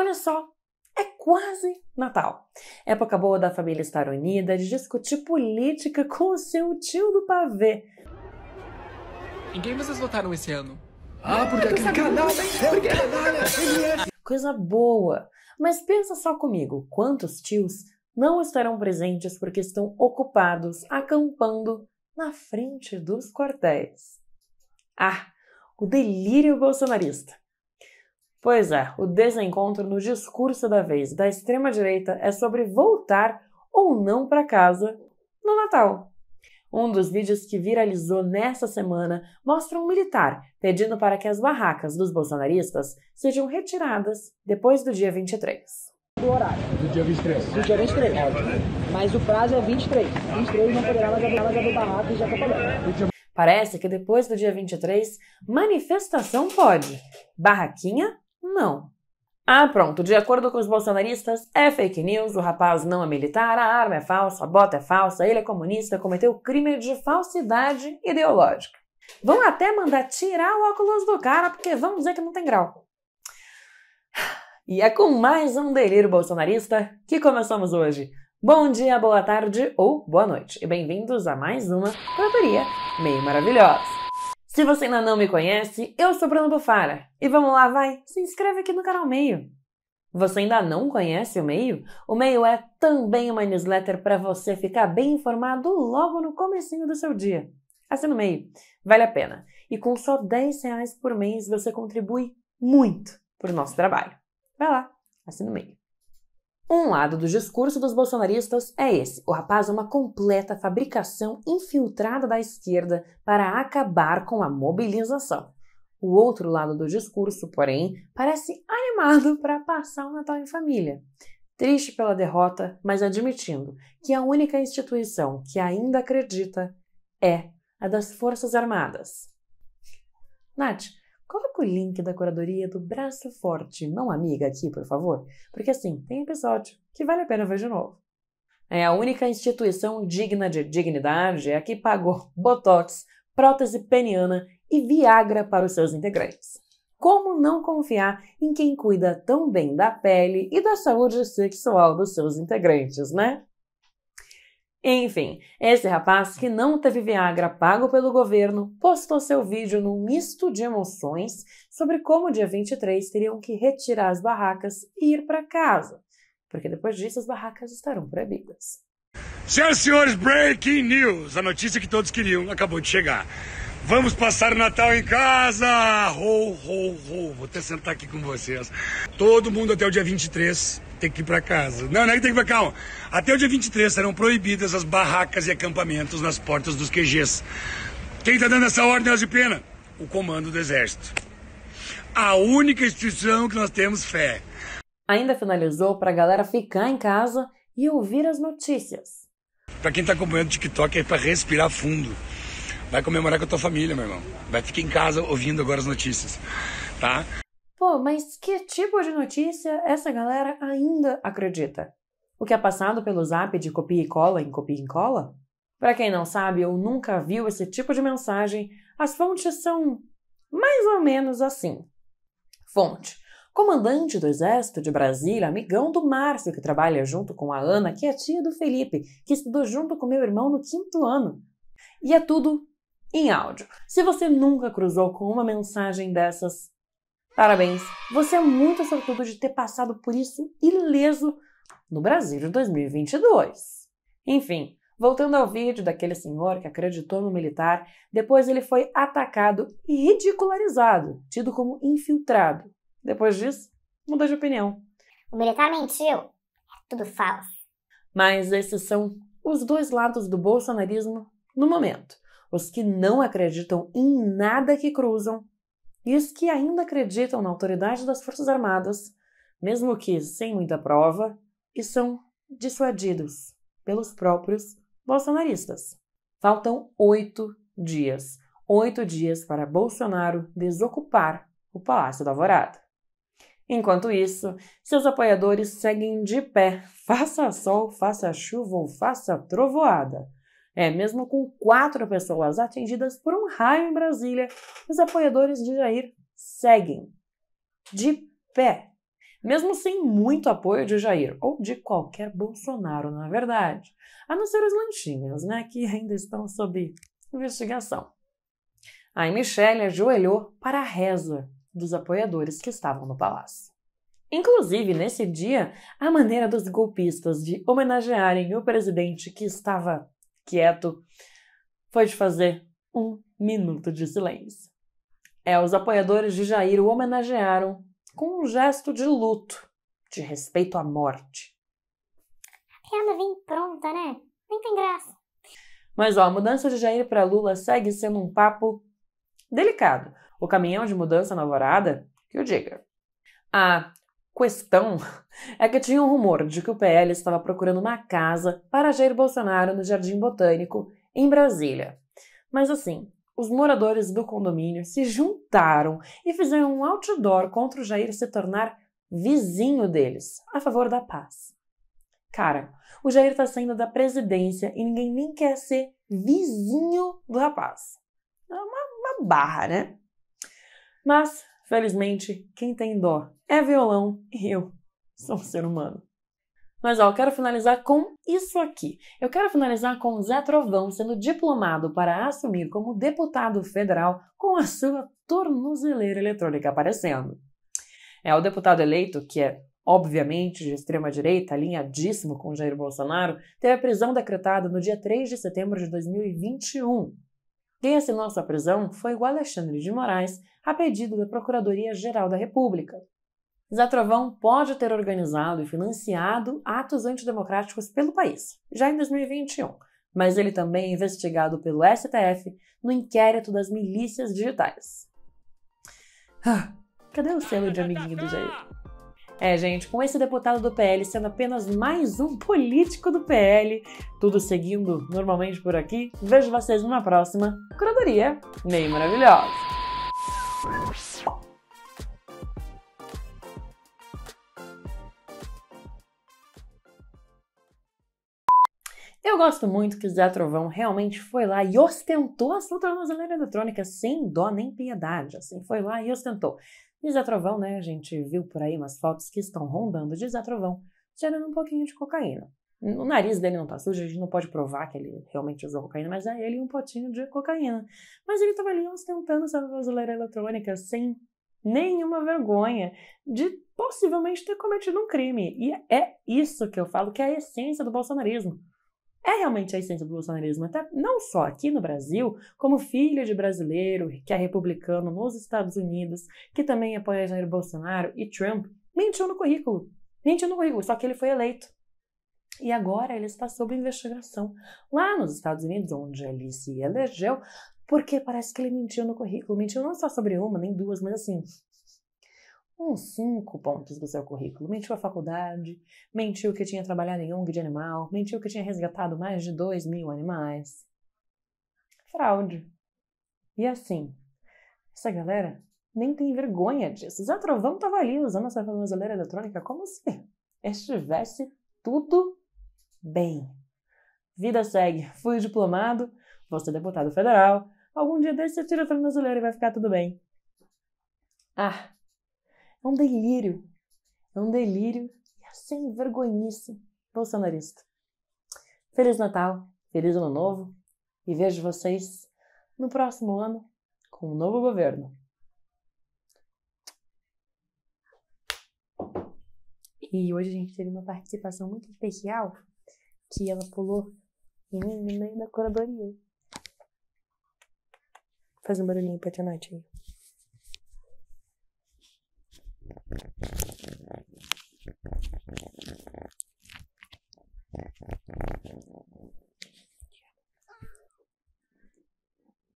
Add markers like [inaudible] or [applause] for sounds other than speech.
Olha só, é quase Natal. Época boa da família estar unida, de discutir política com o seu tio do pavê. Em quem vocês votaram esse ano? Ah, porque aquele é porque Coisa boa. Mas pensa só comigo, quantos tios não estarão presentes porque estão ocupados acampando na frente dos quartéis? Ah, o delírio bolsonarista. Pois é, o desencontro no discurso da vez da extrema-direita é sobre voltar ou não para casa no Natal. Um dos vídeos que viralizou nessa semana mostra um militar pedindo para que as barracas dos bolsonaristas sejam retiradas depois do dia 23. Do horário. Do dia 23. Do dia 23. Mas o prazo é 23. 23 não poderá mais haver barracas de acampamento. Parece que depois do dia 23, manifestação pode. Barraquinha não. Ah, pronto. De acordo com os bolsonaristas, é fake news, o rapaz não é militar, a arma é falsa, a bota é falsa, ele é comunista, cometeu crime de falsidade ideológica. Vão até mandar tirar o óculos do cara porque vão dizer que não tem grau. E é com mais um delírio bolsonarista que começamos hoje. Bom dia, boa tarde ou boa noite. E bem-vindos a mais uma Protoria Meio Maravilhosa. Se você ainda não me conhece, eu sou Bruno Bufara. E vamos lá, vai, se inscreve aqui no canal Meio. Você ainda não conhece o Meio? O Meio é também uma newsletter para você ficar bem informado logo no comecinho do seu dia. Assina o Meio, vale a pena. E com só 10 reais por mês você contribui muito para o nosso trabalho. Vai lá, assina o Meio. Um lado do discurso dos bolsonaristas é esse: o rapaz é uma completa fabricação infiltrada da esquerda para acabar com a mobilização. O outro lado do discurso, porém, parece animado [laughs] para passar o Natal em família. Triste pela derrota, mas admitindo que a única instituição que ainda acredita é a das Forças Armadas. Nath, Coloca o link da curadoria do Braço Forte Mão Amiga aqui, por favor, porque assim tem episódio que vale a pena ver de novo. É a única instituição digna de dignidade é a que pagou [laughs] botox, prótese peniana e Viagra para os seus integrantes. Como não confiar em quem cuida tão bem da pele e da saúde sexual dos seus integrantes, né? Enfim, esse rapaz que não teve Viagra pago pelo governo postou seu vídeo num misto de emoções sobre como dia 23 teriam que retirar as barracas e ir para casa, porque depois disso as barracas estarão proibidas. Senhoras e senhores, breaking news! A notícia que todos queriam acabou de chegar. Vamos passar o Natal em casa! Rou, rou, rou. Vou até sentar aqui com vocês. Todo mundo até o dia 23 tem que ir para casa. Não, não é que tem que ir pra calma. Até o dia 23 serão proibidas as barracas e acampamentos nas portas dos QGs. Quem está dando essa ordem de pena? O comando do Exército. A única instituição que nós temos fé. Ainda finalizou para a galera ficar em casa e ouvir as notícias. Para quem está acompanhando o TikTok, é para respirar fundo Vai comemorar com a tua família, meu irmão. Vai ficar em casa ouvindo agora as notícias, tá? Pô, mas que tipo de notícia essa galera ainda acredita? O que é passado pelo zap de copia e cola em copia e cola? Para quem não sabe ou nunca viu esse tipo de mensagem, as fontes são mais ou menos assim. Fonte: comandante do Exército de Brasília, amigão do Márcio, que trabalha junto com a Ana, que é tia do Felipe, que estudou junto com meu irmão no quinto ano. E é tudo em áudio. Se você nunca cruzou com uma mensagem dessas, parabéns! Você é muito sortudo de ter passado por isso ileso no Brasil de 2022. Enfim, voltando ao vídeo daquele senhor que acreditou no militar, depois ele foi atacado e ridicularizado, tido como infiltrado. Depois disso, mudou de opinião. O militar mentiu. É tudo falso. Mas esses são os dois lados do bolsonarismo no momento os que não acreditam em nada que cruzam e os que ainda acreditam na autoridade das Forças Armadas, mesmo que sem muita prova, e são dissuadidos pelos próprios bolsonaristas. Faltam oito dias oito dias para Bolsonaro desocupar o Palácio da Alvorada. Enquanto isso, seus apoiadores seguem de pé, faça sol, faça chuva ou faça trovoada, é, mesmo com quatro pessoas atingidas por um raio em Brasília, os apoiadores de Jair seguem de pé. Mesmo sem muito apoio de Jair, ou de qualquer Bolsonaro, na verdade. A não ser os lanchinhos, né, que ainda estão sob investigação. Aí Michelle ajoelhou para a reza dos apoiadores que estavam no palácio. Inclusive, nesse dia, a maneira dos golpistas de homenagearem o presidente que estava quieto foi de fazer um minuto de silêncio. É, os apoiadores de Jair o homenagearam com um gesto de luto, de respeito à morte. Ela vem pronta, né? Nem tem graça. Mas ó, a mudança de Jair para Lula segue sendo um papo delicado. O caminhão de mudança na Alvorada, que eu diga. Ah, questão é que tinha um rumor de que o PL estava procurando uma casa para Jair Bolsonaro no Jardim Botânico, em Brasília. Mas assim, os moradores do condomínio se juntaram e fizeram um outdoor contra o Jair se tornar vizinho deles, a favor da paz. Cara, o Jair está saindo da presidência e ninguém nem quer ser vizinho do rapaz. É uma, uma barra, né? Mas Felizmente, quem tem dó é violão e eu sou um ser humano. Mas ó, eu quero finalizar com isso aqui. Eu quero finalizar com Zé Trovão sendo diplomado para assumir como deputado federal com a sua tornozeleira eletrônica aparecendo. É o deputado eleito, que é obviamente de extrema direita, alinhadíssimo com Jair Bolsonaro, teve a prisão decretada no dia 3 de setembro de 2021 quem assinou essa prisão foi o Alexandre de Moraes, a pedido da Procuradoria-Geral da República. Zatrovão pode ter organizado e financiado atos antidemocráticos pelo país, já em 2021, mas ele também é investigado pelo STF no inquérito das milícias digitais. Ah, cadê o selo de amiguinho do Jair? É, gente, com esse deputado do PL sendo apenas mais um político do PL, tudo seguindo normalmente por aqui, vejo vocês numa próxima curadoria meio maravilhosa. Eu gosto muito que Zé Trovão realmente foi lá e ostentou a sua tornozeleira eletrônica sem dó nem piedade. Assim, foi lá e ostentou. E Zé Trovão, né? A gente viu por aí umas fotos que estão rondando de Zé Trovão, gerando um pouquinho de cocaína. O nariz dele não tá sujo, a gente não pode provar que ele realmente usou cocaína, mas é ele um potinho de cocaína. Mas ele tava ali ostentando essa brasileira eletrônica sem nenhuma vergonha de possivelmente ter cometido um crime. E é isso que eu falo que é a essência do bolsonarismo é realmente a essência do bolsonarismo, até não só aqui no Brasil, como filho de brasileiro que é republicano nos Estados Unidos, que também apoia Jair Bolsonaro e Trump, mentiu no currículo. Mentiu no currículo, só que ele foi eleito. E agora ele está sob investigação lá nos Estados Unidos, onde ele se elegeu, porque parece que ele mentiu no currículo. Mentiu não só sobre uma, nem duas, mas assim, uns cinco pontos do seu currículo. Mentiu a faculdade, mentiu que tinha trabalhado em ONG de animal, mentiu que tinha resgatado mais de dois mil animais. Fraude. E assim, essa galera nem tem vergonha disso. Zé Trovão tava ali usando essa tornozeleira eletrônica como se estivesse tudo bem. Vida segue. Fui diplomado, vou ser deputado federal. Algum dia desse você tira a tornozeleira e vai ficar tudo bem. Ah, é um delírio. É um delírio e é sem vergonhice bolsonarista. Feliz Natal, feliz Ano Novo e vejo vocês no próximo ano com um novo governo. E hoje a gente teve uma participação muito especial que ela pulou em mim no meio da curadoria. Faz um barulhinho impressionante aí. Thank you.